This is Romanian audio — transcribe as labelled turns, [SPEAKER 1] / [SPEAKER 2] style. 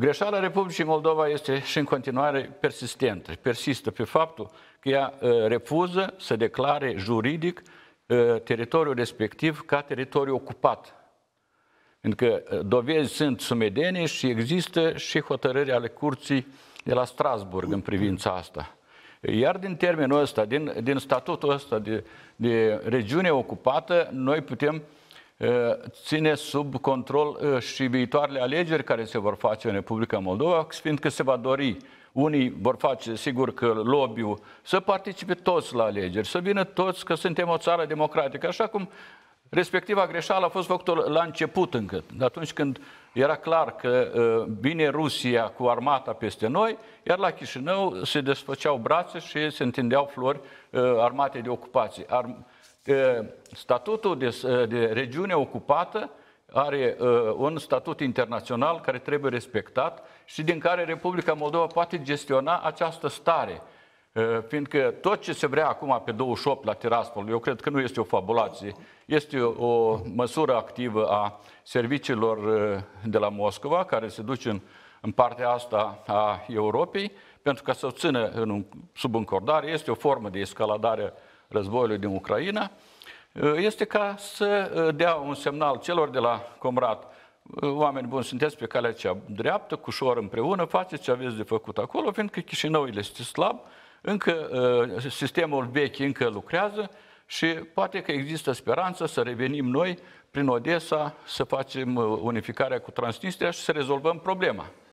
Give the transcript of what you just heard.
[SPEAKER 1] Greșeala Republicii Moldova este și în continuare persistentă, persistă pe faptul că ea ă, refuză să declare juridic ă, teritoriul respectiv ca teritoriu ocupat. Pentru că ă, dovezi sunt sumedene și există și hotărâri ale curții de la Strasburg în privința asta. Iar din termenul ăsta, din, din statutul ăsta de, de regiune ocupată, noi putem uh, Ă, ține sub control ă, și viitoarele alegeri care se vor face în Republica Moldova, fiindcă se va dori unii vor face, sigur că lobby să participe toți la alegeri, să vină toți, că suntem o țară democratică, așa cum Respectiva greșeală a fost făcută la început încă, atunci când era clar că ă, vine Rusia cu armata peste noi, iar la Chișinău se desfăceau brațe și se întindeau flori ă, armate de ocupație. Ă, statutul de, de regiune ocupată are un statut internațional care trebuie respectat și din care Republica Moldova poate gestiona această stare. Eh, fiindcă tot ce se vrea acum pe 28 la Tiraspol, eu cred că nu este o fabulație, este o măsură activă a serviciilor eh, de la Moscova, care se duce în, în partea asta a Europei, pentru că să o țină în, sub încordare, este o formă de escaladare războiului din Ucraina, eh, este ca să dea un semnal celor de la Comrat, oameni buni, sunteți pe calea cea dreaptă, cu șor împreună, faceți ce aveți de făcut acolo, fiindcă Chișinău este slab, încă uh, sistemul vechi încă lucrează și poate că există speranță să revenim noi prin Odessa, să facem uh, unificarea cu Transnistria și să rezolvăm problema.